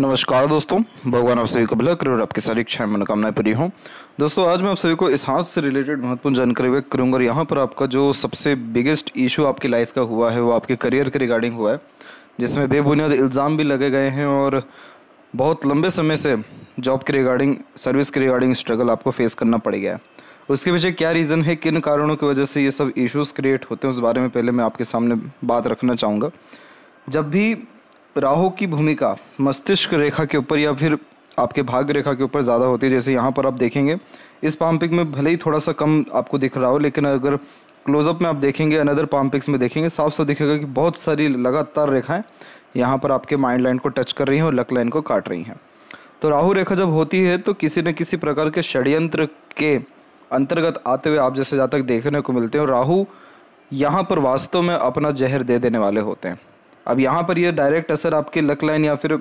नमस्कार दोस्तों भगवान आप सभी का भला करो और आपकी सारी इच्छाएं मनोकामनाएं पूरी हों दोस्तों आज मैं आप सभी को इस हाथ से रिलेटेड महत्वपूर्ण जानकारी व्यक्त करूंगा और यहाँ पर आपका जो सबसे बिगेस्ट इशू आपकी लाइफ का हुआ है वो आपके करियर के रिगार्डिंग हुआ है जिसमें बेबुनियाद इल्ज़ाम भी लगे गए हैं और बहुत लंबे समय से जॉब के रिगार्डिंग सर्विस के रिगार्डिंग स्ट्रगल आपको फेस करना पड़ गया है उसके पीछे क्या रीज़न है किन कारणों की वजह से ये सब इश्यूज़ क्रिएट होते हैं उस बारे में पहले मैं आपके सामने बात रखना चाहूँगा जब भी राहु की भूमिका मस्तिष्क रेखा के ऊपर या फिर आपके भाग्य रेखा के ऊपर ज़्यादा होती है जैसे यहाँ पर आप देखेंगे इस पाम्पिक में भले ही थोड़ा सा कम आपको दिख रहा हो लेकिन अगर क्लोजअप में आप देखेंगे अनदर पाम्पिक्स में देखेंगे साफ साफ दिखेगा कि बहुत सारी लगातार रेखाएं यहाँ पर आपके माइंड लाइन को टच कर रही हैं और लक लाइन को काट रही हैं तो राहु रेखा जब होती है तो किसी न किसी प्रकार के षड्यंत्र के अंतर्गत आते हुए आप जैसे जहाँ तक देखने को मिलते हैं और राहु यहाँ पर वास्तव में अपना जहर दे देने वाले होते हैं अब यहाँ पर यह डायरेक्ट असर आपके लक लाइन या फिर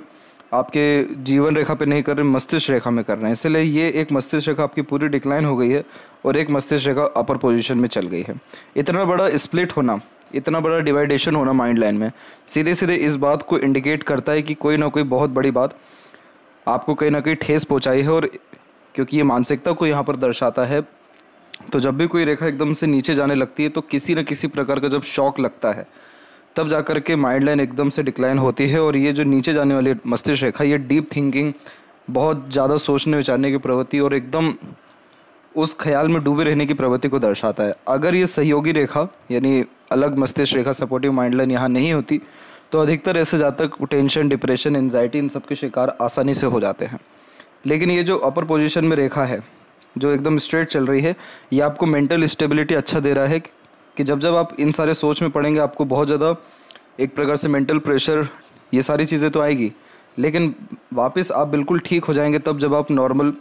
आपके जीवन रेखा पे नहीं कर रहे मस्तिष्क रेखा में कर रहे हैं इसलिए ये एक मस्तिष्क रेखा आपकी पूरी डिक्लाइन हो गई है और एक मस्तिष्क रेखा अपर पोजिशन में चल गई है इतना बड़ा स्प्लिट होना इतना बड़ा डिवाइडेशन होना माइंड लाइन में सीधे सीधे इस बात को इंडिकेट करता है कि कोई ना कोई बहुत बड़ी बात आपको कहीं ना कहीं ठेस पहुँचाई है और क्योंकि ये मानसिकता को यहाँ पर दर्शाता है तो जब भी कोई रेखा एकदम से नीचे जाने लगती है तो किसी न किसी प्रकार का जब शौक लगता है तब जा कर के माइंड लाइन एकदम से डिक्लाइन होती है और ये जो नीचे जाने वाली मस्तिष्क रेखा ये डीप थिंकिंग बहुत ज़्यादा सोचने विचारने की प्रवृत्ति और एकदम उस ख्याल में डूबे रहने की प्रवृत्ति को दर्शाता है अगर ये सहयोगी रेखा यानी अलग मस्तिष्क रेखा सपोर्टिव माइंड लाइन यहाँ नहीं होती तो अधिकतर ऐसे जातक टेंशन डिप्रेशन एनजाइटी इन सब के शिकार आसानी से हो जाते हैं लेकिन ये जो अपर पोजिशन में रेखा है जो एकदम स्ट्रेट चल रही है ये आपको मेंटल स्टेबिलिटी अच्छा दे रहा है कि जब जब आप इन सारे सोच में पड़ेंगे आपको बहुत ज़्यादा एक प्रकार से मेंटल प्रेशर ये सारी चीज़ें तो आएगी लेकिन वापस आप बिल्कुल ठीक हो जाएंगे तब जब आप नॉर्मल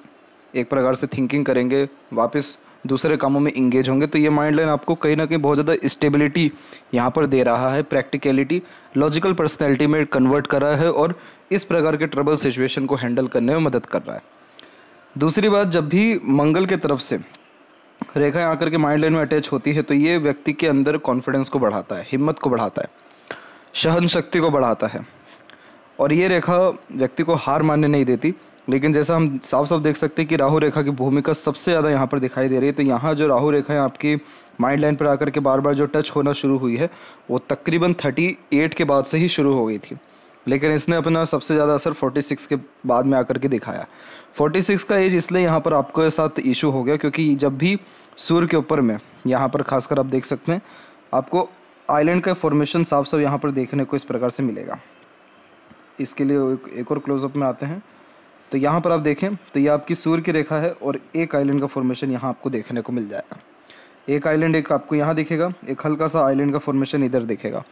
एक प्रकार से थिंकिंग करेंगे वापस दूसरे कामों में इंगेज होंगे तो ये माइंड लाइन आपको कहीं ना कहीं बहुत ज़्यादा स्टेबिलिटी यहाँ पर दे रहा है प्रैक्टिकलिटी लॉजिकल पर्सनैलिटी में कन्वर्ट कर रहा है और इस प्रकार के ट्रबल सिचुएशन को हैंडल करने में मदद कर रहा है दूसरी बात जब भी मंगल के तरफ से रेखाएं आकर के माइंड लाइन में अटैच होती है तो ये व्यक्ति के अंदर कॉन्फिडेंस को बढ़ाता है हिम्मत को बढ़ाता है सहन शक्ति को बढ़ाता है और ये रेखा व्यक्ति को हार मानने नहीं देती लेकिन जैसा हम साफ साफ देख सकते हैं कि राहु रेखा की भूमिका सबसे ज़्यादा यहाँ पर दिखाई दे रही है तो यहाँ जो राहु रेखा है आपकी माइंड लाइन पर आकर के बार बार जो टच होना शुरू हुई है वो तकरीबन थर्टी एट के बाद से ही शुरू हो गई थी लेकिन इसने अपना सबसे ज़्यादा असर 46 के बाद में आकर के दिखाया 46 का एज इसलिए यहाँ पर आपके साथ इशू हो गया क्योंकि जब भी सूर्य के ऊपर में यहाँ पर खासकर आप देख सकते हैं आपको आइलैंड का फॉर्मेशन साफ साफ यहाँ पर देखने को इस प्रकार से मिलेगा इसके लिए एक, एक और क्लोजअप में आते हैं तो यहाँ पर आप देखें तो ये आपकी सूर्य की रेखा है और एक आइलैंड का फॉर्मेशन यहाँ आपको देखने को मिल जाएगा एक आइलैंड एक आपको यहाँ दिखेगा एक हल्का सा आइलैंड का फॉर्मेशन इधर दिखेगा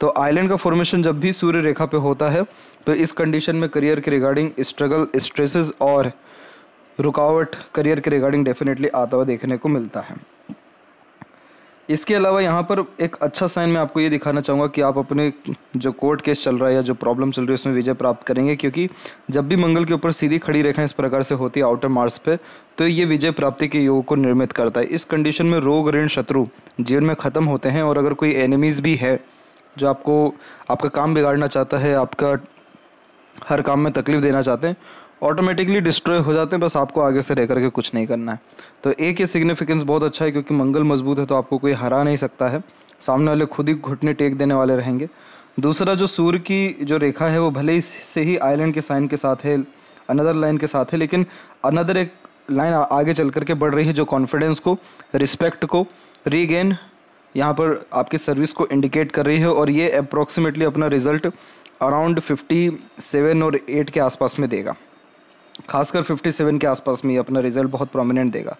तो आइलैंड का फॉर्मेशन जब भी सूर्य रेखा पे होता है तो इस कंडीशन में करियर के रिगार्डिंग स्ट्रगल स्ट्रेसेस और रुकावट करियर के रिगार्डिंग डेफिनेटली आता हुआ देखने को मिलता है इसके अलावा यहाँ पर एक अच्छा साइन मैं आपको ये दिखाना चाहूँगा कि आप अपने जो कोर्ट केस चल रहा है या जो प्रॉब्लम चल रही है उसमें विजय प्राप्त करेंगे क्योंकि जब भी मंगल के ऊपर सीधी खड़ी रेखा इस प्रकार से होती है आउटर मार्स पे तो ये विजय प्राप्ति के योग को निर्मित करता है इस कंडीशन में रोग ऋण शत्रु जीवन में ख़त्म होते हैं और अगर कोई एनिमीज़ भी है जो आपको आपका काम बिगाड़ना चाहता है आपका हर काम में तकलीफ देना चाहते हैं ऑटोमेटिकली डिस्ट्रॉय हो जाते हैं बस आपको आगे से रह करके कुछ नहीं करना है तो एक ये सिग्निफिकेंस बहुत अच्छा है क्योंकि मंगल मजबूत है तो आपको कोई हरा नहीं सकता है सामने वाले खुद ही घुटने टेक देने वाले रहेंगे दूसरा जो सूर्य की जो रेखा है वो भले ही से ही आइलैंड के साइन के साथ है अनदर लाइन के साथ है लेकिन अनदर एक लाइन आगे चल करके बढ़ रही है जो कॉन्फिडेंस को रिस्पेक्ट को रीगेन यहाँ पर आपकी सर्विस को इंडिकेट कर रही है और ये अप्रॉक्सीमेटली अपना रिजल्ट अराउंड फिफ्टी सेवन और एट के आसपास में देगा खासकर 57 के आसपास में अपना रिजल्ट बहुत प्रोमिनेंट देगा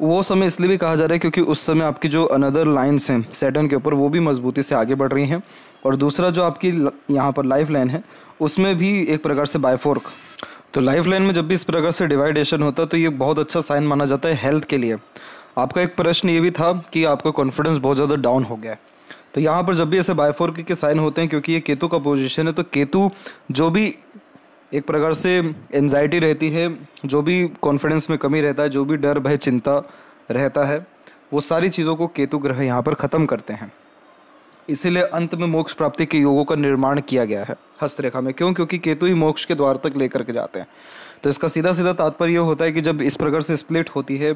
वो समय इसलिए भी कहा जा रहा है क्योंकि उस समय आपकी जो अनदर लाइन्स हैं सेटन के ऊपर वो भी मजबूती से आगे बढ़ रही हैं और दूसरा जो आपकी यहाँ पर लाइफ लाइन है उसमें भी एक प्रकार से बायफोर्क तो लाइफ लाइन में जब भी इस प्रकार से डिवाइडेशन होता है तो ये बहुत अच्छा साइन माना जाता है हेल्थ के लिए आपका एक प्रश्न ये भी था कि आपका कॉन्फिडेंस बहुत ज़्यादा डाउन हो गया है तो यहाँ पर जब भी ऐसे बायफोर्क के साइन होते हैं क्योंकि ये केतु का पोजिशन है तो केतु जो भी एक प्रकार से एनजाइटी रहती है जो भी कॉन्फिडेंस में कमी रहता है जो भी डर भय चिंता रहता है वो सारी चीज़ों को केतु ग्रह यहाँ पर ख़त्म करते हैं इसीलिए अंत में मोक्ष प्राप्ति के योगों का निर्माण किया गया है हस्तरेखा में क्यों क्योंकि केतु ही मोक्ष के द्वार तक लेकर के जाते हैं तो इसका सीधा सीधा तात्पर्य होता है कि जब इस प्रकार से स्प्लिट होती है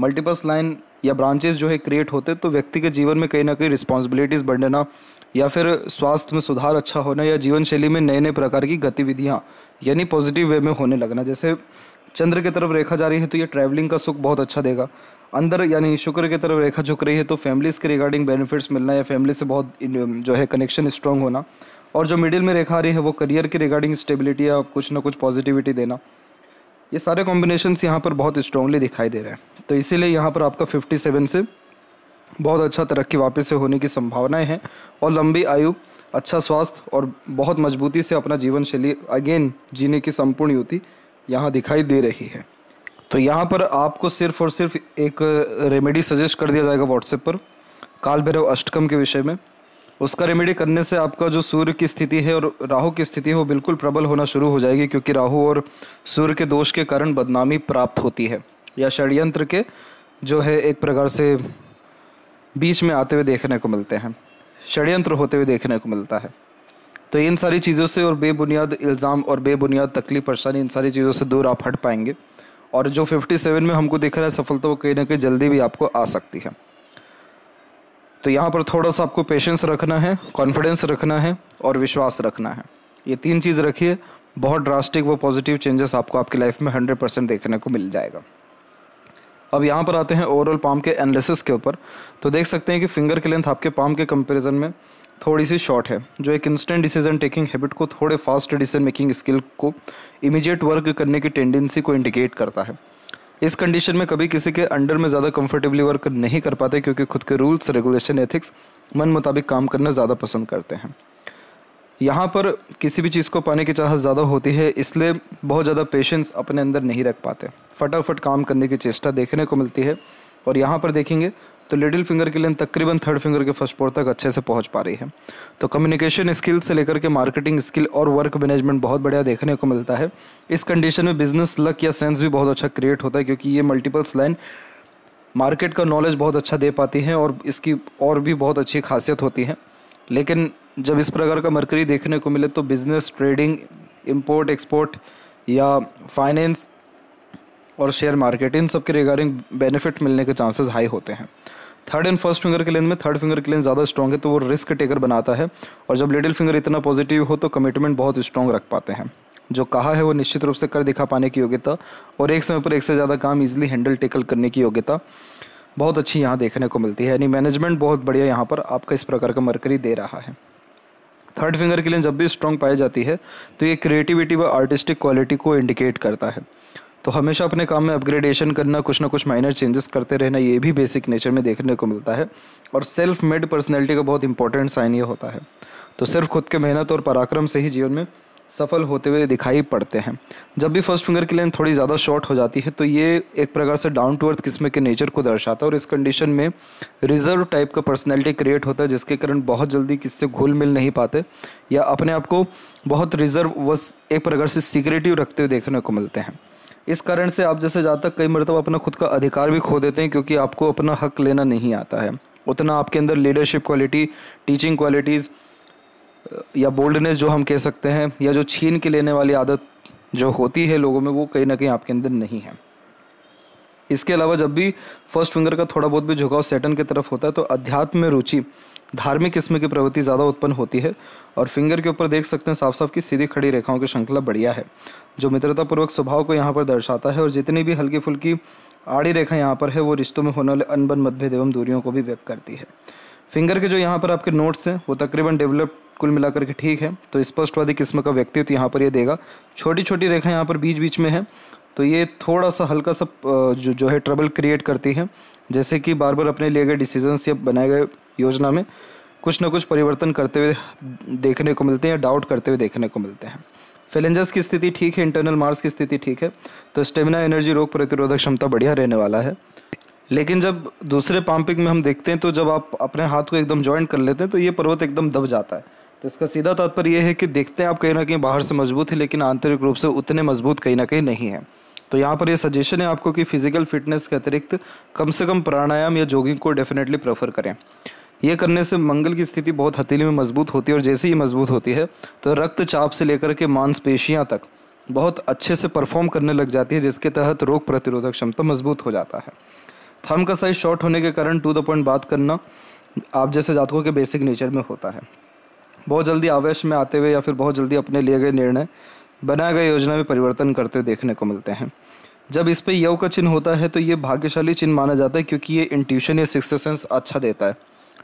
मल्टीपल्स लाइन या ब्रांचेज जो है क्रिएट होते तो व्यक्ति के जीवन में कहीं ना कहीं रिस्पॉन्सिबिलिटीज़ बढ़ना या फिर स्वास्थ्य में सुधार अच्छा होना या जीवन शैली में नए नए प्रकार की गतिविधियाँ यानी पॉजिटिव वे में होने लगना जैसे चंद्र की तरफ रेखा जा रही है तो ये ट्रैवलिंग का सुख बहुत अच्छा देगा अंदर यानी शुक्र की तरफ रेखा झुक रही है तो फैमिलीज़ के रिगार्डिंग बेनिफिट्स मिलना या फैमिली से बहुत जो है कनेक्शन स्ट्रॉन्ग होना और जो मिडिल में रेखा आ रही है वो करियर के रिगार्डिंग स्टेबिलिटी या कुछ ना कुछ पॉजिटिविटी देना ये सारे कॉम्बिनेशन यहाँ पर बहुत स्ट्रांगली दिखाई दे रहे हैं तो इसीलिए यहाँ पर आपका फिफ्टी से बहुत अच्छा तरक्की वापस से होने की संभावनाएं हैं और लंबी आयु अच्छा स्वास्थ्य और बहुत मजबूती से अपना जीवन शैली अगेन जीने की संपूर्ण युति यहाँ दिखाई दे रही है तो यहाँ पर आपको सिर्फ और सिर्फ एक रेमेडी सजेस्ट कर दिया जाएगा व्हाट्सएप पर काल भैरव अष्टकम के विषय में उसका रेमेडी करने से आपका जो सूर्य की स्थिति है और राहु की स्थिति है वो बिल्कुल प्रबल होना शुरू हो जाएगी क्योंकि राहु और सूर्य के दोष के कारण बदनामी प्राप्त होती है या षड्यंत्र के जो है एक प्रकार से बीच में आते हुए देखने को मिलते हैं षड्यंत्र होते हुए देखने को मिलता है तो इन सारी चीज़ों से और बेबुनियाद इल्ज़ाम और बेबुनियाद तकलीफ परेशानी इन सारी चीज़ों से दूर आप हट पाएंगे और जो 57 में हमको दिख रहा है सफलता वो कहीं ना कहीं जल्दी भी आपको आ सकती है तो यहाँ पर थोड़ा सा आपको पेशेंस रखना है कॉन्फिडेंस रखना है और विश्वास रखना है ये तीन चीज़ रखिए बहुत ड्रास्टिक व पॉजिटिव चेंजेस आपको आपकी लाइफ में हंड्रेड परसेंट देखने को मिल जाएगा अब यहाँ पर आते हैं ओवरऑल पाम के एनालिसिस के ऊपर तो देख सकते हैं कि फिंगर की लेंथ आपके पाम के कंपेरिजन में थोड़ी सी शॉर्ट है जो एक इंस्टेंट डिसीजन टेकिंग हैबिट को थोड़े फास्ट डिसीजन मेकिंग स्किल को इमीडिएट वर्क करने की टेंडेंसी को इंडिकेट करता है इस कंडीशन में कभी किसी के अंडर में ज़्यादा कंफर्टेबली वर्क नहीं कर पाते क्योंकि खुद के रूल्स रेगुलेशन एथिक्स मन मुताबिक काम करना ज़्यादा पसंद करते हैं यहाँ पर किसी भी चीज़ को पाने की चाहत ज़्यादा होती है इसलिए बहुत ज़्यादा पेशेंस अपने अंदर नहीं रख पाते फटाफट काम करने की चेष्टा देखने को मिलती है और यहाँ पर देखेंगे तो लिटिल फिंगर की लिए तकरीबन थर्ड फिंगर के फर्स्ट फोर तक अच्छे से पहुंच पा रही है तो कम्युनिकेशन स्किल से लेकर के मार्केटिंग स्किल और वर्क मैनेजमेंट बहुत बढ़िया देखने को मिलता है इस कंडीशन में बिजनेस लक या सेंस भी बहुत अच्छा क्रिएट होता है क्योंकि ये मल्टीपल्स लाइन मार्केट का नॉलेज बहुत अच्छा दे पाती हैं और इसकी और भी बहुत अच्छी खासियत होती है लेकिन जब इस प्रकार का मरकरी देखने को मिले तो बिज़नेस ट्रेडिंग इम्पोर्ट एक्सपोर्ट या फाइनेंस और शेयर मार्केट इन सब के रिगार्डिंग बेनिफिट मिलने के चांसेस हाई होते हैं थर्ड एंड फर्स्ट फिंगर के लेन में थर्ड फिंगर के लेन ज़्यादा स्ट्रॉग है तो वो रिस्क टेकर बनाता है और जब लिटिल फिंगर इतना पॉजिटिव हो तो कमिटमेंट बहुत स्ट्रॉन्ग रख पाते हैं जो कहा है वो निश्चित रूप से कर दिखा पाने की योग्यता और एक समय पर एक से ज़्यादा काम इजिली हैंडल टेकल करने की योग्यता बहुत अच्छी यहाँ देखने को मिलती है यानी मैनेजमेंट बहुत बढ़िया यहाँ पर आपका इस प्रकार का मरकरी दे रहा है थर्ड फिंगर की लिए जब भी स्ट्रॉन्ग पाई जाती है तो ये क्रिएटिविटी व आर्टिस्टिक क्वालिटी को इंडिकेट करता है तो हमेशा अपने काम में अपग्रेडेशन करना कुछ ना कुछ माइनर चेंजेस करते रहना ये भी बेसिक नेचर में देखने को मिलता है और सेल्फ मेड पर्सनैलिटी का बहुत इंपॉर्टेंट साइन ये होता है तो सिर्फ खुद के मेहनत और पराक्रम से ही जीवन में सफल होते हुए दिखाई पड़ते हैं जब भी फर्स्ट फिंगर की लेंथ थोड़ी ज़्यादा शॉर्ट हो जाती है तो ये एक प्रकार से डाउन टू अर्थ किस्म के नेचर को दर्शाता है और इस कंडीशन में रिजर्व टाइप का पर्सनैलिटी क्रिएट होता है जिसके कारण बहुत जल्दी किससे घुल मिल नहीं पाते या अपने आप को बहुत रिजर्व व एक प्रकार से सीक्रेटिव रखते हुए देखने को मिलते हैं इस कारण से आप जैसे जहाँ तक कई मरतब अपना खुद का अधिकार भी खो देते हैं क्योंकि आपको अपना हक लेना नहीं आता है उतना आपके अंदर लीडरशिप क्वालिटी टीचिंग क्वालिटीज़ या बोल्डनेस जो हम कह सकते हैं या जो छीन के लेने वाली आदत जो होती है लोगों में वो कहीं ना कहीं आपके अंदर नहीं है इसके अलावा जब भी फर्स्ट फिंगर का थोड़ा बहुत भी झुकाव सेटन की तरफ होता है तो अध्यात्म में रुचि धार्मिक किस्म की प्रवृत्ति ज़्यादा उत्पन्न होती है और फिंगर के ऊपर देख सकते हैं साफ साफ की सीधी खड़ी रेखाओं की श्रृंखला बढ़िया है जो मित्रतापूर्वक स्वभाव को यहाँ पर दर्शाता है और जितनी भी हल्की फुल्की आड़ी रेखा यहाँ पर है वो रिश्तों में होने वाले अनबन मतभेद एवं दूरियों को भी व्यक्त करती है फिंगर के जो यहाँ पर आपके नोट्स हैं वो तकरीबन डेवलप्ड कुल मिलाकर के ठीक है तो स्पष्टवादी किस्म का व्यक्तित्व यहाँ पर ये देगा छोटी छोटी रेखा यहाँ पर बीच बीच में है तो ये थोड़ा सा हल्का सा जो जो है ट्रबल क्रिएट करती है जैसे कि बार बार अपने लिए गए डिसीजन्स या बनाए गए योजना में कुछ ना कुछ परिवर्तन करते हुए देखने को मिलते हैं डाउट करते हुए देखने को मिलते हैं फेलेंजर्स की स्थिति ठीक है इंटरनल मार्स की स्थिति ठीक है तो स्टेमिना एनर्जी रोग प्रतिरोधक क्षमता बढ़िया रहने वाला है लेकिन जब दूसरे पंपिंग में हम देखते हैं तो जब आप अपने हाथ को एकदम ज्वाइंट कर लेते हैं तो ये पर्वत एकदम दब जाता है तो इसका सीधा तात्पर्य यह है कि देखते हैं आप कहीं ना कहीं बाहर से मजबूत है लेकिन आंतरिक रूप से उतने मजबूत कहीं ना कहीं नहीं है तो यहाँ पर यह सजेशन है आपको कि फिजिकल फिटनेस के अतिरिक्त कम से कम प्राणायाम या जॉगिंग को डेफिनेटली प्रेफर करें यह करने से मंगल की स्थिति बहुत हथेली में मजबूत होती है और जैसे ही मजबूत होती है तो रक्तचाप से लेकर के मांसपेशियाँ तक बहुत अच्छे से परफॉर्म करने लग जाती है जिसके तहत रोग प्रतिरोधक क्षमता मजबूत हो जाता है थम का साइज शॉर्ट होने के कारण टू द पॉइंट बात करना आप जैसे जातकों के बेसिक नेचर में होता है बहुत जल्दी आवेश में आते हुए या फिर बहुत जल्दी अपने लिए गए निर्णय बनाए गए योजना में परिवर्तन करते देखने को मिलते हैं जब इस पर यव का चिन्ह होता है तो ये भाग्यशाली चिन्ह माना जाता है क्योंकि ये इंट्यूशन या सिक्स सेंस अच्छा देता है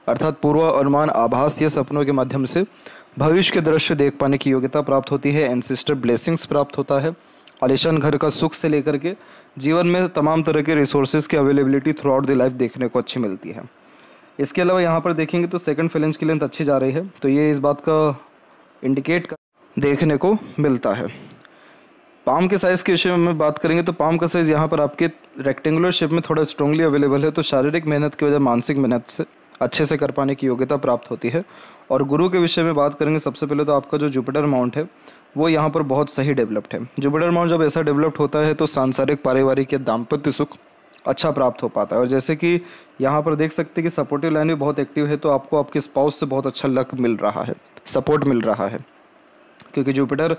अर्थात पूर्व अनुमान आभास या सपनों के माध्यम से भविष्य के दृश्य देख पाने की योग्यता प्राप्त होती है एनसिस्टर ब्लेसिंग्स प्राप्त होता है आलिशान घर का सुख से लेकर के जीवन में तमाम तरह के रिसोर्सेज की availability throughout the life देखने को अच्छी मिलती है इसके अलावा यहाँ पर देखेंगे तो सेकंड फिलेंस की लेंथ अच्छी जा रही है तो ये इस बात का इंडिकेट कर देखने को मिलता है पाम के साइज़ के विषय में बात करेंगे तो पाम का साइज़ यहाँ पर आपके रेक्टेंगुलर शेप में थोड़ा स्ट्रॉन्गली अवेलेबल है तो शारीरिक मेहनत की वजह मानसिक मेहनत से अच्छे से कर पाने की योग्यता प्राप्त होती है और गुरु के विषय में बात करेंगे सबसे पहले तो आपका जो जुपिटर माउंट है वो यहाँ पर बहुत सही डेवलप्ड है जुपिटर माउंट जब ऐसा डेवलप्ड होता है तो सांसारिक पारिवारिक या दाम्पत्य सुख अच्छा प्राप्त हो पाता है और जैसे कि यहाँ पर देख सकते हैं कि सपोर्टिव लाइन भी बहुत एक्टिव है तो आपको आपके स्पाउस से बहुत अच्छा लक मिल रहा है सपोर्ट मिल रहा है क्योंकि जुपिटर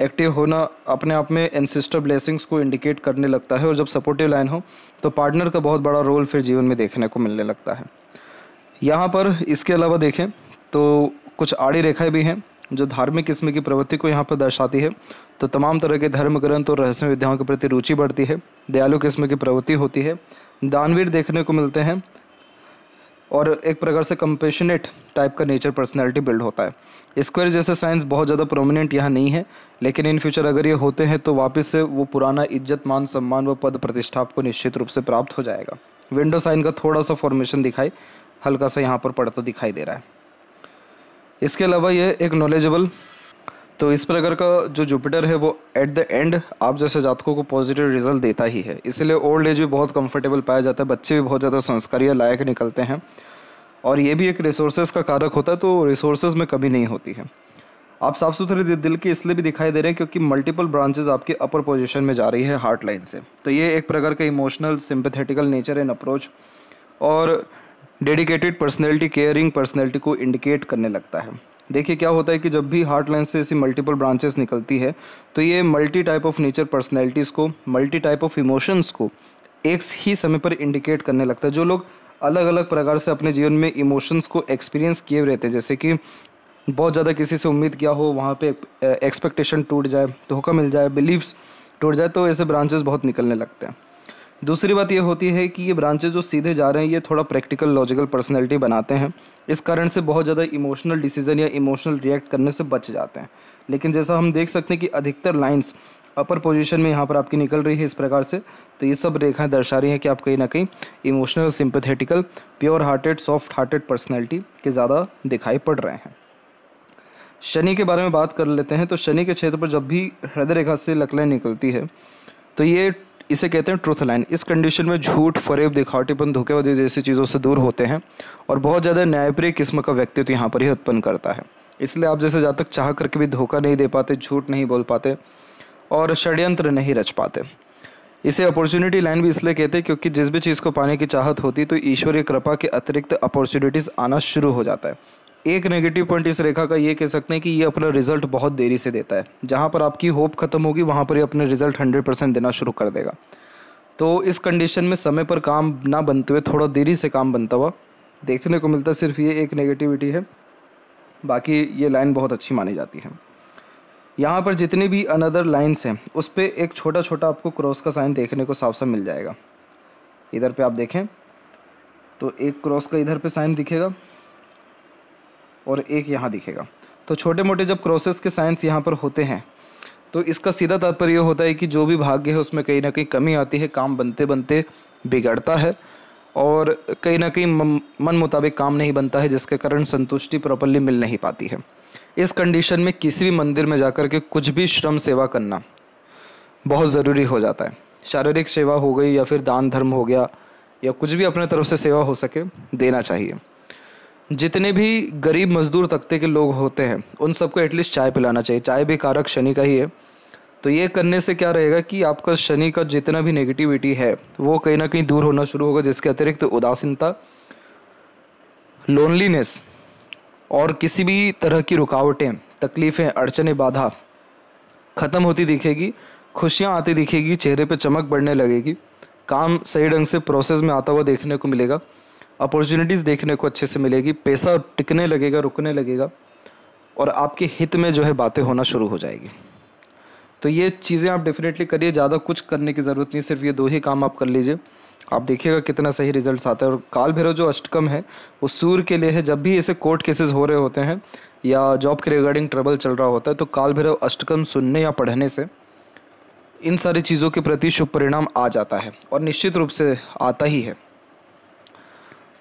एक्टिव होना अपने आप में एनसिस्टर ब्लेसिंग्स को इंडिकेट करने लगता है और जब सपोर्टिव लाइन हो तो पार्टनर का बहुत बड़ा रोल फिर जीवन में देखने को मिलने लगता है यहाँ पर इसके अलावा देखें तो कुछ आड़ी रेखाएं भी हैं जो धार्मिक किस्म की प्रवृत्ति को यहाँ पर दर्शाती है तो तमाम तरह के धर्म ग्रंथ और रहस्य विद्याओं के प्रति रुचि बढ़ती है दयालु किस्म की प्रवृत्ति होती है दानवीर देखने को मिलते हैं और एक प्रकार से कंपेशनेट टाइप का नेचर पर्सनैलिटी बिल्ड होता है स्क्वायर जैसे साइंस बहुत ज़्यादा प्रोमिनेंट यहाँ नहीं है लेकिन इन फ्यूचर अगर ये होते हैं तो वापस से वो पुराना इज्जत मान सम्मान व पद प्रतिष्ठा आपको निश्चित रूप से प्राप्त हो जाएगा विंडो साइन का थोड़ा सा फॉर्मेशन दिखाई हल्का सा यहाँ पर पड़ता दिखाई दे रहा है इसके अलावा ये एक नॉलेजेबल तो इस प्रकार का जो जुपिटर है वो एट द एंड आप जैसे जातकों को पॉजिटिव रिजल्ट देता ही है इसलिए ओल्ड एज भी बहुत कंफर्टेबल पाया जाता है बच्चे भी बहुत ज़्यादा संस्कारी लायक निकलते हैं और ये भी एक रिसोर्सेज का कारक होता है तो रिसोर्सेज में कमी नहीं होती है आप साफ़ सुथरे दिल के इसलिए भी दिखाई दे रहे हैं क्योंकि मल्टीपल ब्रांचेज आपके अपर पोजिशन में जा रही है हार्ट लाइन से तो ये एक प्रकार का emotional sympathetical nature and approach और डेडिकेटेड पर्सनैलिटी केयरिंग पर्सनैलिटी को इंडिकेट करने लगता है देखिए क्या होता है कि जब भी हार्ट लाइन से ऐसी मल्टीपल ब्रांचेस निकलती है तो ये multi type of nature personalities को मल्टी टाइप ऑफ इमोशंस को एक ही समय पर इंडिकेट करने लगता है जो लोग अलग अलग प्रकार से अपने जीवन में इमोशंस को एक्सपीरियंस किए रहते हैं जैसे कि बहुत ज़्यादा किसी से उम्मीद किया हो वहाँ पे एक्सपेक्टेशन टूट जाए धोखा मिल जाए बिलीव्स टूट जाए तो ऐसे ब्रांचेस बहुत निकलने लगते हैं दूसरी बात ये होती है कि ये ब्रांचेज जो सीधे जा रहे हैं ये थोड़ा प्रैक्टिकल लॉजिकल पर्सनैलिटी बनाते हैं इस कारण से बहुत ज़्यादा इमोशनल डिसीजन या इमोशनल रिएक्ट करने से बच जाते हैं लेकिन जैसा हम देख सकते हैं कि अधिकतर लाइन्स अपर पोजिशन में यहाँ पर आपकी निकल रही है इस प्रकार से तो ये सब रेखाएं दर्शा रही हैं कि आप कहीं ना कहीं emotional sympathetical pure hearted soft hearted personality के ज़्यादा दिखाई पड़ रहे हैं शनि के बारे में बात कर लेते हैं तो शनि के क्षेत्र पर जब भी हृदय रेखा से लकलें निकलती है तो ये इसे कहते हैं ट्रूथ लाइन इस कंडीशन में झूठ फरेब दिखावटीपन धोखेबाजी जैसी चीज़ों से दूर होते हैं और बहुत ज़्यादा न्यायप्रिय किस्म का व्यक्तित्व यहाँ पर ही उत्पन्न करता है इसलिए आप जैसे जातक चाह करके भी धोखा नहीं दे पाते झूठ नहीं बोल पाते और षड्यंत्र नहीं रच पाते इसे अपॉर्चुनिटी लाइन भी इसलिए कहते हैं क्योंकि जिस भी चीज़ को पाने की चाहत होती तो ईश्वरीय कृपा के अतिरिक्त अपॉर्चुनिटीज़ आना शुरू हो जाता है एक नेगेटिव पॉइंट इस रेखा का ये कह सकते हैं कि ये अपना रिजल्ट बहुत देरी से देता है जहाँ पर आपकी होप खत्म होगी वहाँ पर ये अपने रिजल्ट हंड्रेड परसेंट देना शुरू कर देगा तो इस कंडीशन में समय पर काम ना बनते हुए थोड़ा देरी से काम बनता हुआ देखने को मिलता सिर्फ ये एक नेगेटिविटी है बाकी ये लाइन बहुत अच्छी मानी जाती है यहाँ पर जितने भी अनदर लाइन्स हैं उस पर एक छोटा छोटा आपको क्रॉस का साइन देखने को साफ साफ मिल जाएगा इधर पे आप देखें तो एक क्रॉस का इधर पे साइन दिखेगा और एक यहाँ दिखेगा तो छोटे मोटे जब क्रोसेस के साइंस यहाँ पर होते हैं तो इसका सीधा तात्पर्य होता है कि जो भी भाग्य है उसमें कहीं ना कहीं कमी आती है काम बनते बनते बिगड़ता है और कहीं ना कहीं मन मुताबिक काम नहीं बनता है जिसके कारण संतुष्टि प्रॉपरली मिल नहीं पाती है इस कंडीशन में किसी भी मंदिर में जाकर के कुछ भी श्रम सेवा करना बहुत ज़रूरी हो जाता है शारीरिक सेवा हो गई या फिर दान धर्म हो गया या कुछ भी अपने तरफ से सेवा हो सके देना चाहिए जितने भी गरीब मजदूर तबके के लोग होते हैं उन सबको एटलीस्ट चाय पिलाना चाहिए चाय भी कारक शनि का ही है तो ये करने से क्या रहेगा कि आपका शनि का जितना भी नेगेटिविटी है वो कहीं ना कहीं दूर होना शुरू होगा जिसके अतिरिक्त तो उदासीनता लोनलीनेस और किसी भी तरह की रुकावटें तकलीफ़ें अड़चने बाधा ख़त्म होती दिखेगी खुशियां आती दिखेगी चेहरे पर चमक बढ़ने लगेगी काम सही ढंग से प्रोसेस में आता हुआ देखने को मिलेगा अपॉर्चुनिटीज़ देखने को अच्छे से मिलेगी पैसा टिकने लगेगा रुकने लगेगा और आपके हित में जो है बातें होना शुरू हो जाएगी तो ये चीज़ें आप डेफिनेटली करिए ज़्यादा कुछ करने की ज़रूरत नहीं सिर्फ ये दो ही काम आप कर लीजिए आप देखिएगा कितना सही रिजल्ट आता है और काल भैरव जो अष्टकम है वो सूर्य के लिए है जब भी ऐसे कोर्ट केसेस हो रहे होते हैं या जॉब के रिगार्डिंग ट्रबल चल रहा होता है तो काल भैरव अष्टकम सुनने या पढ़ने से इन सारी चीज़ों के प्रति शुभ परिणाम आ जाता है और निश्चित रूप से आता ही है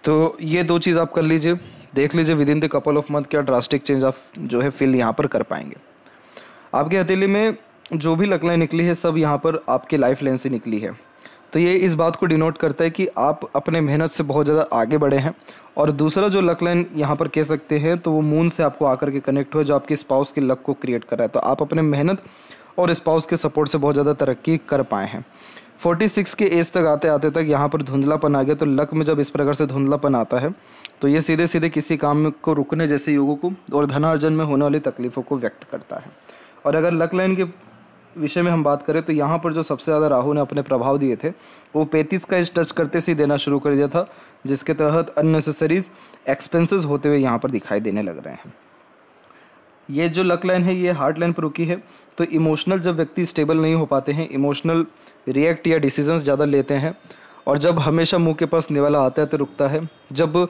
तो ये दो चीज़ आप कर लीजिए देख लीजिए within the couple of month क्या ड्रास्टिक चेंज आप जो है फील यहाँ पर कर पाएंगे आपके हथेली में जो भी लकड़ें निकली है सब यहाँ पर आपके लाइफ लाइन से निकली है तो ये इस बात को डिनोट करता है कि आप अपने मेहनत से बहुत ज़्यादा आगे बढ़े हैं और दूसरा जो लक लाइन यहाँ पर कह सकते हैं तो वो मून से आपको आकर के कनेक्ट हो जो आपके स्पाउस के लक को क्रिएट कर रहा है तो आप अपने मेहनत और स्पाउस के सपोर्ट से बहुत ज़्यादा तरक्की कर पाए हैं 46 के एज तक आते आते तक यहाँ पर धुंधलापन आ गया तो लक में जब इस प्रकार से धुंधलापन आता है तो ये सीधे सीधे किसी काम को रुकने जैसे योगों को और धनार्जन में होने वाली तकलीफ़ों को व्यक्त करता है और अगर लक लाइन के विषय में हम बात करें तो यहाँ पर जो सबसे ज़्यादा राहु ने अपने प्रभाव दिए थे वो पैंतीस का एज टच करते से देना शुरू कर दिया था जिसके तहत अननेसेसरीज एक्सपेंसेस होते हुए यहाँ पर दिखाई देने लग रहे हैं ये जो लक लाइन है ये हार्ट लाइन पर रुकी है तो इमोशनल जब व्यक्ति स्टेबल नहीं हो पाते हैं इमोशनल रिएक्ट या डिसीजंस ज़्यादा लेते हैं और जब हमेशा मुंह के पास निवाला आता है तो रुकता है जब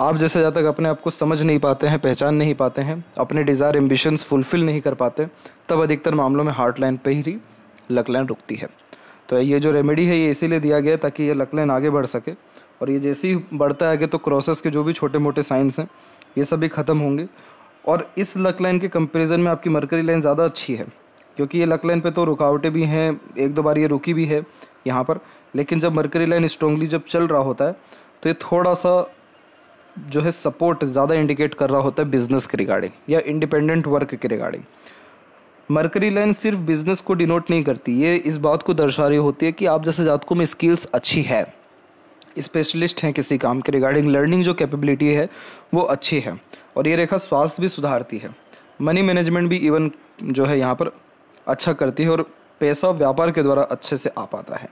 आप जैसे जहाँ तक अपने आप को समझ नहीं पाते हैं पहचान नहीं पाते हैं अपने डिज़ायर एम्बिशंस फुलफ़िल नहीं कर पाते तब अधिकतर मामलों में हार्ट लाइन पर ही लक लाइन रुकती है तो ये जो रेमेडी है ये इसीलिए दिया गया ताकि ये लक लाइन आगे बढ़ सके और ये जैसे ही बढ़ता है आगे तो क्रॉसेस के जो भी छोटे मोटे साइंस हैं ये सभी ख़त्म होंगे और इस लक लाइन के कंपैरिजन में आपकी मरकरी लाइन ज़्यादा अच्छी है क्योंकि ये लक लाइन पे तो रुकावटें भी हैं एक दो बार ये रुकी भी है यहाँ पर लेकिन जब मरकरी लाइन स्ट्रॉन्गली जब चल रहा होता है तो ये थोड़ा सा जो है सपोर्ट ज़्यादा इंडिकेट कर रहा होता है बिजनेस के रिगार्डिंग या इंडिपेंडेंट वर्क के रिगार्डिंग मरकरी लाइन सिर्फ बिजनेस को डिनोट नहीं करती ये इस बात को दर्शा रही होती है कि आप जैसे जातकों में स्किल्स अच्छी है स्पेशलिस्ट हैं किसी काम के रिगार्डिंग लर्निंग जो कैपेबिलिटी है वो अच्छी है और ये रेखा स्वास्थ्य भी सुधारती है मनी मैनेजमेंट भी इवन जो है यहाँ पर अच्छा करती है और पैसा व्यापार के द्वारा अच्छे से आ पाता है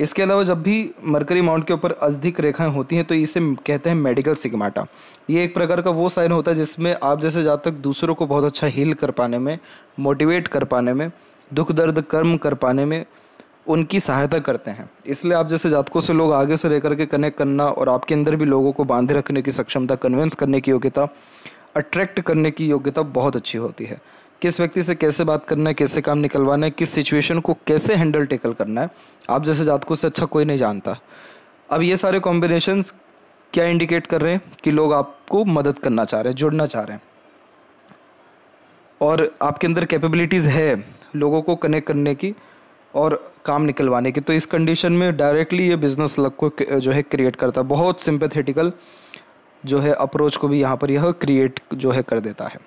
इसके अलावा जब भी मरकरी माउंट के ऊपर अधिक रेखाएं होती हैं तो इसे कहते हैं मेडिकल सिग्माटा ये एक प्रकार का वो साइन होता है जिसमें आप जैसे जातक तक दूसरों को बहुत अच्छा हील कर पाने में मोटिवेट कर पाने में दुख दर्द कर्म कर पाने में उनकी सहायता करते हैं इसलिए आप जैसे जातकों से लोग आगे से रह करके कनेक्ट करना और आपके अंदर भी लोगों को बांधे रखने की सक्षमता कन्विंस करने की योग्यता अट्रैक्ट करने की योग्यता बहुत अच्छी होती है किस व्यक्ति से कैसे बात करना है कैसे काम निकलवाना है किस सिचुएशन को कैसे हैंडल टेकल करना है आप जैसे जातकों से अच्छा कोई नहीं जानता अब ये सारे कॉम्बिनेशन क्या इंडिकेट कर रहे हैं कि लोग आपको मदद करना चाह रहे हैं जुड़ना चाह रहे हैं और आपके अंदर कैपेबिलिटीज़ है लोगों को कनेक्ट करने की और काम निकलवाने की तो इस कंडीशन में डायरेक्टली ये बिज़नेस लक को जो है क्रिएट करता है बहुत सिंपथेटिकल जो है अप्रोच को भी यहाँ पर यह क्रिएट जो है कर देता है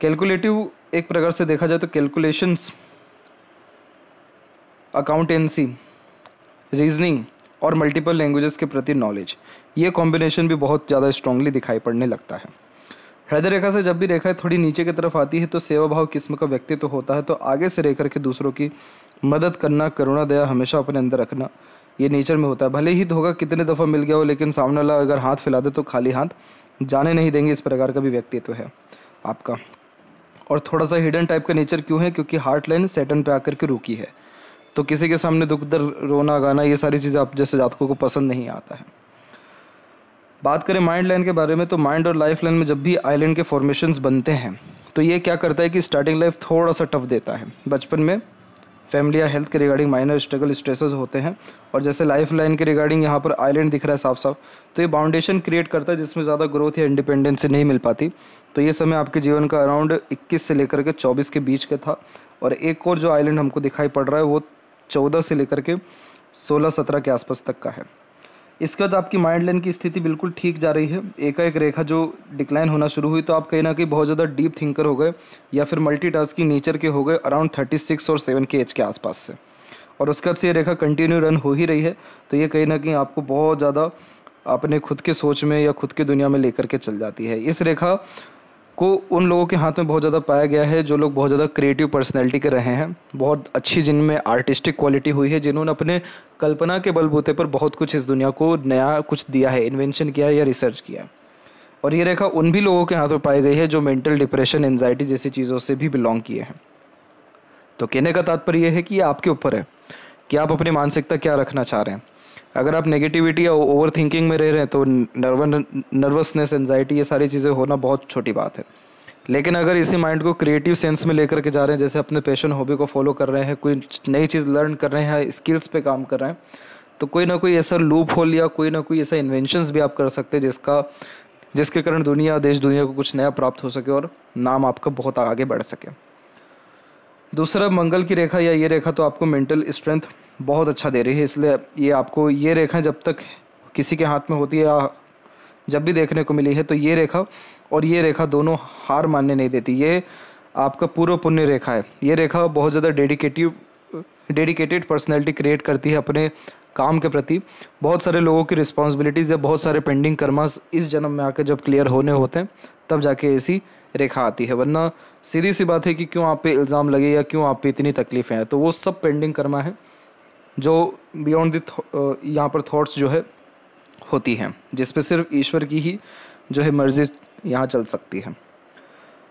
कैलकुलेटिव एक प्रकार से देखा जाए तो कैलकुलेशंस अकाउंटेंसी रीजनिंग और मल्टीपल लैंग्वेजेस के प्रति नॉलेज ये कॉम्बिनेशन भी बहुत ज़्यादा स्ट्रांगली दिखाई पड़ने लगता है हृदय रेखा से जब भी रेखा थोड़ी नीचे की तरफ आती है तो सेवा भाव किस्म का व्यक्तित्व तो होता है तो आगे से रह करके दूसरों की मदद करना करुणा दया हमेशा अपने अंदर रखना ये नेचर में होता है भले ही धोखा कितने दफ़ा मिल गया हो लेकिन सामने वाला अगर हाथ फैला दे तो खाली हाथ जाने नहीं देंगे इस प्रकार का भी व्यक्तित्व है आपका और थोड़ा सा हिडन टाइप का नेचर क्यों है क्योंकि हार्ट लाइन सेटन पे आकर के रुकी है तो किसी के सामने दुख दर रोना गाना ये सारी चीज़ें आप जैसे जातकों को पसंद नहीं आता है बात करें माइंड लाइन के बारे में तो माइंड और लाइफ लाइन में जब भी आइलैंड के फॉर्मेशंस बनते हैं तो ये क्या करता है कि स्टार्टिंग लाइफ थोड़ा सा टफ देता है बचपन में फैमिली या हेल्थ के रिगार्डिंग माइनर स्ट्रगल स्ट्रेसेस होते हैं और जैसे लाइफ लाइन के रिगार्डिंग यहाँ पर आइलैंड दिख रहा है साफ साफ तो ये बाउंडेशन क्रिएट करता है जिसमें ज़्यादा ग्रोथ या इंडिपेंडेंस नहीं मिल पाती तो ये समय आपके जीवन का अराउंड 21 से लेकर के 24 के बीच का था और एक और जो आइलैंड हमको दिखाई पड़ रहा है वो चौदह से लेकर के सोलह सत्रह के आसपास तक का है इसके बाद आपकी माइंड लाइन की स्थिति बिल्कुल ठीक जा रही है एक रेखा जो डिक्लाइन होना शुरू हुई तो आप कहीं ना कहीं बहुत ज़्यादा डीप थिंकर हो गए या फिर मल्टीटास्किंग नेचर के हो गए अराउंड थर्टी सिक्स और सेवन के एज के आसपास से और उसके बाद से ये रेखा कंटिन्यू रन हो ही रही है तो ये कहीं ना कहीं आपको बहुत ज़्यादा अपने खुद के सोच में या खुद के दुनिया में लेकर के चल जाती है इस रेखा को उन लोगों के हाथ में बहुत ज़्यादा पाया गया है जो लोग बहुत ज़्यादा क्रिएटिव पर्सनैलिटी के रहे हैं बहुत अच्छी जिनमें आर्टिस्टिक क्वालिटी हुई है जिन्होंने अपने कल्पना के बलबूते पर बहुत कुछ इस दुनिया को नया कुछ दिया है इन्वेंशन किया है या रिसर्च किया है और ये रेखा उन भी लोगों के हाथ में पाई गई है जो मेंटल डिप्रेशन एनजाइटी जैसी चीज़ों से भी बिलोंग किए हैं तो कहने का तात्पर्य यह है कि ये आपके ऊपर है कि आप अपनी मानसिकता क्या रखना चाह रहे हैं अगर आप नेगेटिविटी या ओवर थिंकिंग में रह रहे हैं तो नर्वसनेस एनजाइटी ये सारी चीज़ें होना बहुत छोटी बात है लेकिन अगर इसी माइंड को क्रिएटिव सेंस में लेकर के जा रहे हैं जैसे अपने पैशन हॉबी को फॉलो कर रहे हैं कोई नई चीज़ लर्न कर रहे हैं स्किल्स पे काम कर रहे हैं तो कोई ना कोई ऐसा लूप होल या कोई ना कोई ऐसा इन्वेंशंस भी आप कर सकते हैं जिसका जिसके कारण दुनिया देश दुनिया को कुछ नया प्राप्त हो सके और नाम आपका बहुत आगे बढ़ सके दूसरा मंगल की रेखा या ये रेखा तो आपको मेंटल स्ट्रेंथ बहुत अच्छा दे रही है इसलिए ये आपको ये रेखा जब तक किसी के हाथ में होती है या जब भी देखने को मिली है तो ये रेखा और ये रेखा दोनों हार मानने नहीं देती ये आपका पूर्व पुण्य रेखा है ये रेखा बहुत ज़्यादा डेडिकेटिव डेडिकेटेड पर्सनैलिटी क्रिएट करती है अपने काम के प्रति बहुत सारे लोगों की रिस्पॉन्सिबिलिटीज़ या बहुत सारे पेंडिंग कर्मास इस जन्म में आकर जब क्लियर होने होते हैं तब जाके ऐसी रेखा आती है वरना सीधी सी बात है कि क्यों आप पे इल्ज़ाम लगे या क्यों आप पे इतनी तकलीफ़ें हैं तो वो सब पेंडिंग कर्मा है जो बियॉन्ड द यहाँ पर थॉट्स जो है होती हैं जिस पर सिर्फ ईश्वर की ही जो है मर्जी यहाँ चल सकती है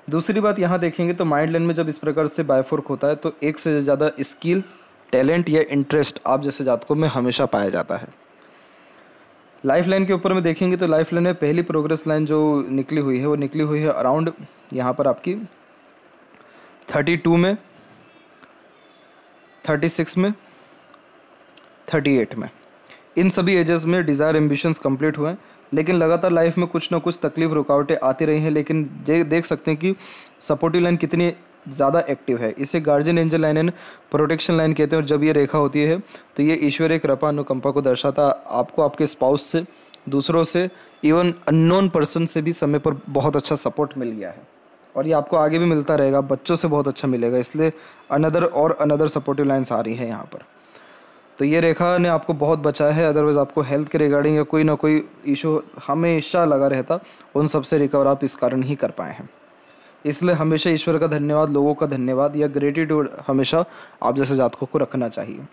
दूसरी बात यहाँ देखेंगे तो माइंड लैंड में जब इस प्रकार से बायफोर्क होता है तो एक से ज़्यादा स्किल टैलेंट या इंटरेस्ट आप जैसे जातकों में हमेशा पाया जाता है लाइफ लाइन के ऊपर में देखेंगे तो लाइफ लाइन में पहली प्रोग्रेस लाइन जो निकली हुई है वो निकली हुई है अराउंड यहाँ पर आपकी थर्टी टू में थर्टी सिक्स में थर्टी एट में इन सभी एजेस में डिज़ायर एम्बिशंस कंप्लीट हुए लेकिन लगातार लाइफ में कुछ ना कुछ तकलीफ रुकावटें आती रही हैं लेकिन देख सकते हैं कि सपोर्टिव लाइन कितनी ज़्यादा एक्टिव है इसे guardian angel line and protection line कहते हैं और जब ये रेखा होती है तो ये ईश्वरीय कृपा अनुकंपा को दर्शाता आपको आपके स्पाउस से दूसरों से इवन अननोन पर्सन से भी समय पर बहुत अच्छा सपोर्ट मिल गया है और ये आपको आगे भी मिलता रहेगा बच्चों से बहुत अच्छा मिलेगा इसलिए अनदर और अनदर सपोर्टिव लाइन्स आ रही हैं यहाँ पर तो ये रेखा ने आपको बहुत बचाया है अदरवाइज़ आपको हेल्थ के रिगार्डिंग या कोई ना कोई इशू हमेशा लगा रहता उन सब से रिकवर आप इस कारण ही कर पाए हैं इसलिए हमेशा ईश्वर का धन्यवाद लोगों का धन्यवाद या ग्रेटिट्यूड हमेशा आप जैसे जातकों को रखना चाहिए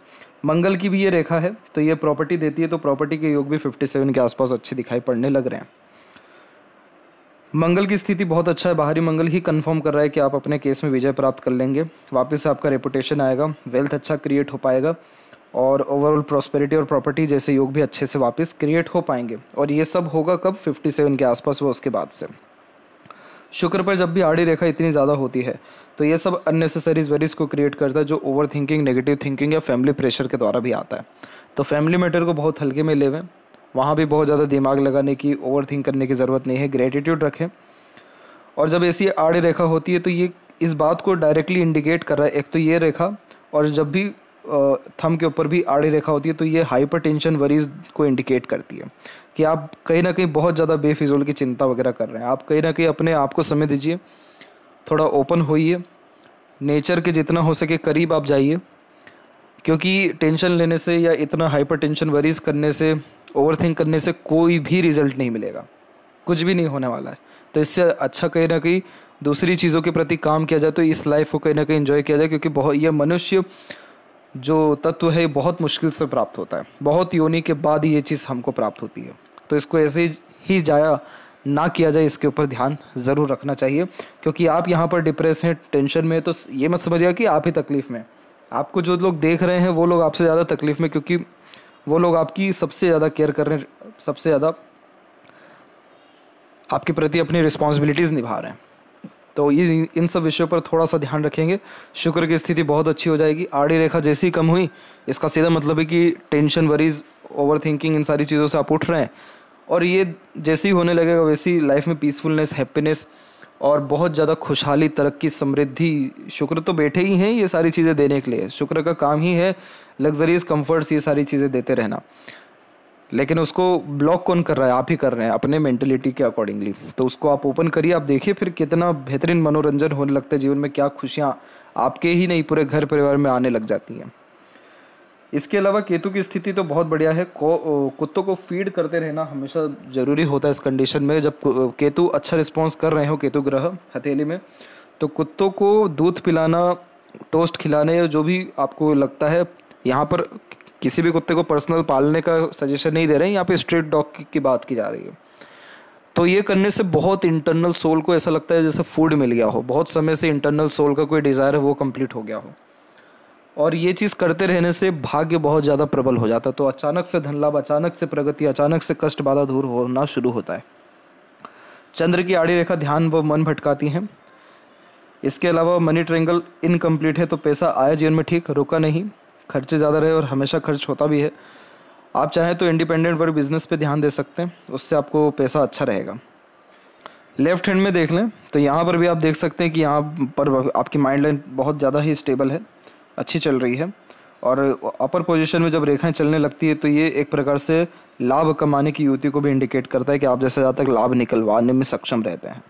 मंगल की भी ये रेखा है तो ये प्रॉपर्टी देती है तो प्रॉपर्टी के योग भी 57 के आसपास अच्छे दिखाई पड़ने लग रहे हैं मंगल की स्थिति बहुत अच्छा है बाहरी मंगल ही कंफर्म कर रहा है कि आप अपने केस में विजय प्राप्त कर लेंगे वापस से आपका रेपुटेशन आएगा वेल्थ अच्छा क्रिएट हो पाएगा और ओवरऑल प्रॉस्पेरिटी और प्रॉपर्टी जैसे योग भी अच्छे से वापस क्रिएट हो पाएंगे और ये सब होगा कब 57 के आसपास वो उसके बाद से शुक्र पर जब भी आड़ी रेखा इतनी ज़्यादा होती है तो ये सब अननेसेसरी वेरीज को क्रिएट करता है जो ओवर थिंकिंग नेगेटिव थिंकिंग या फैमिली प्रेशर के द्वारा भी आता है तो फैमिली मैटर को बहुत हल्के में लेवें वहाँ भी बहुत ज़्यादा दिमाग लगाने की ओवर थिंक करने की ज़रूरत नहीं है ग्रेटिट्यूड रखें और जब ऐसी आड़ी रेखा होती है तो ये इस बात को डायरेक्टली इंडिकेट कर रहा है एक तो ये रेखा और जब भी थम के ऊपर भी आड़ी रेखा होती है तो ये हाइपर टेंशन वरीज को इंडिकेट करती है कि आप कहीं ना कहीं बहुत ज़्यादा बेफिजूल की चिंता वगैरह कर रहे हैं आप कहीं ना कहीं अपने आप को समय दीजिए थोड़ा ओपन होइए नेचर के जितना हो सके करीब आप जाइए क्योंकि टेंशन लेने से या इतना हाइपर टेंशन वरीज करने से थिंक करने से कोई भी रिजल्ट नहीं मिलेगा कुछ भी नहीं होने वाला है तो इससे अच्छा कहीं ना कहीं दूसरी चीज़ों के प्रति काम किया जाए तो इस लाइफ को कहीं ना कहीं इन्जॉय किया जाए क्योंकि बहुत यह मनुष्य जो तत्व है बहुत मुश्किल से प्राप्त होता है बहुत योनि के बाद ही ये चीज़ हमको प्राप्त होती है तो इसको ऐसे ही जाया ना किया जाए इसके ऊपर ध्यान ज़रूर रखना चाहिए क्योंकि आप यहाँ पर डिप्रेस हैं टेंशन में तो ये मत समझिएगा कि आप ही तकलीफ़ में आपको जो लोग देख रहे हैं वो लोग आपसे ज़्यादा तकलीफ़ में क्योंकि वो लोग आपकी सबसे ज़्यादा केयर कर रहे हैं सबसे ज़्यादा आपके प्रति अपनी रिस्पॉन्सिबिलिटीज़ निभा रहे हैं तो ये इन सब विषयों पर थोड़ा सा ध्यान रखेंगे शुक्र की स्थिति बहुत अच्छी हो जाएगी आड़ी रेखा जैसी ही कम हुई इसका सीधा मतलब है कि टेंशन वरीज ओवर थिंकिंग इन सारी चीज़ों से आप उठ रहे हैं और ये जैसे ही होने लगेगा वैसे ही लाइफ में पीसफुलनेस हैप्पीनेस और बहुत ज़्यादा खुशहाली तरक्की समृद्धि शुक्र तो बैठे ही हैं ये सारी चीज़ें देने के लिए शुक्र का काम ही है लग्जरीज कम्फर्ट्स ये सारी चीज़ें देते रहना लेकिन उसको ब्लॉक कौन कर रहा है आप ही कर रहे हैं अपने मेंटेलिटी के अकॉर्डिंगली तो उसको आप ओपन करिए आप देखिए फिर कितना बेहतरीन मनोरंजन होने लगता है जीवन में क्या खुशियाँ आपके ही नहीं पूरे घर परिवार में आने लग जाती हैं इसके अलावा केतु की स्थिति तो बहुत बढ़िया है कुत्तों को फीड करते रहना हमेशा ज़रूरी होता है इस कंडीशन में जब केतु अच्छा रिस्पॉन्स कर रहे हो केतु ग्रह हथेली में तो कुत्तों को दूध पिलाना टोस्ट खिलाने जो भी आपको लगता है यहाँ पर किसी भी कुत्ते को पर्सनल पालने का सजेशन नहीं दे रहे हैं यहाँ पे स्ट्रीट डॉग की, की बात की जा रही है तो ये करने से बहुत इंटरनल सोल को ऐसा लगता है जैसे फूड मिल गया हो बहुत समय से इंटरनल सोल का कोई डिज़ायर है वो कंप्लीट हो गया हो और ये चीज़ करते रहने से भाग्य बहुत ज़्यादा प्रबल हो जाता है तो अचानक से धन लाभ अचानक से प्रगति अचानक से कष्ट बाधा दूर होना शुरू होता है चंद्र की आड़ी रेखा ध्यान व मन भटकाती हैं इसके अलावा मनी ट्रेंगल इनकम्प्लीट है तो पैसा आया जीवन में ठीक रुका नहीं खर्चे ज़्यादा रहे और हमेशा खर्च होता भी है आप चाहें तो इंडिपेंडेंट वर्क बिजनेस पे ध्यान दे सकते हैं उससे आपको पैसा अच्छा रहेगा लेफ्ट हैंड में देख लें तो यहाँ पर भी आप देख सकते हैं कि यहाँ पर आपकी माइंड लाइन बहुत ज़्यादा ही स्टेबल है अच्छी चल रही है और अपर पोजिशन में जब रेखाएँ चलने लगती है तो ये एक प्रकार से लाभ कमाने की युति को भी इंडिकेट करता है कि आप जैसे ज़्यादा तक लाभ निकलवाने में सक्षम रहते हैं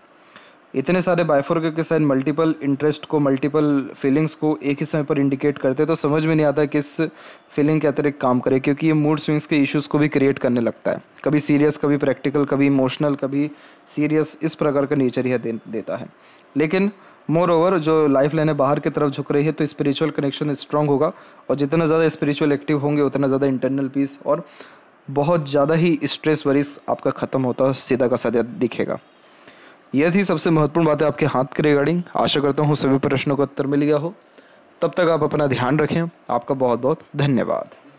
इतने सारे के साइन मल्टीपल इंटरेस्ट को मल्टीपल फीलिंग्स को एक ही समय पर इंडिकेट करते तो समझ में नहीं आता किस फीलिंग के अतिरिक्त काम करे क्योंकि ये मूड स्विंग्स के इश्यूज को भी क्रिएट करने लगता है कभी सीरियस कभी प्रैक्टिकल कभी इमोशनल कभी सीरियस इस प्रकार का नेचर यह दे, देता है लेकिन मोर ओवर जो लाइफ लाइनें बाहर की तरफ झुक रही है तो स्पिरिचुअल कनेक्शन स्ट्रांग होगा और जितना ज़्यादा स्पिरिचुअल एक्टिव होंगे उतना ज़्यादा इंटरनल पीस और बहुत ज़्यादा ही स्ट्रेस वरीस आपका ख़त्म होता सीधा का साधा दिखेगा यह थी सबसे महत्वपूर्ण बातें आपके हाथ के रिगार्डिंग आशा करता हूँ सभी प्रश्नों का उत्तर मिल गया हो तब तक आप अपना ध्यान रखें आपका बहुत बहुत धन्यवाद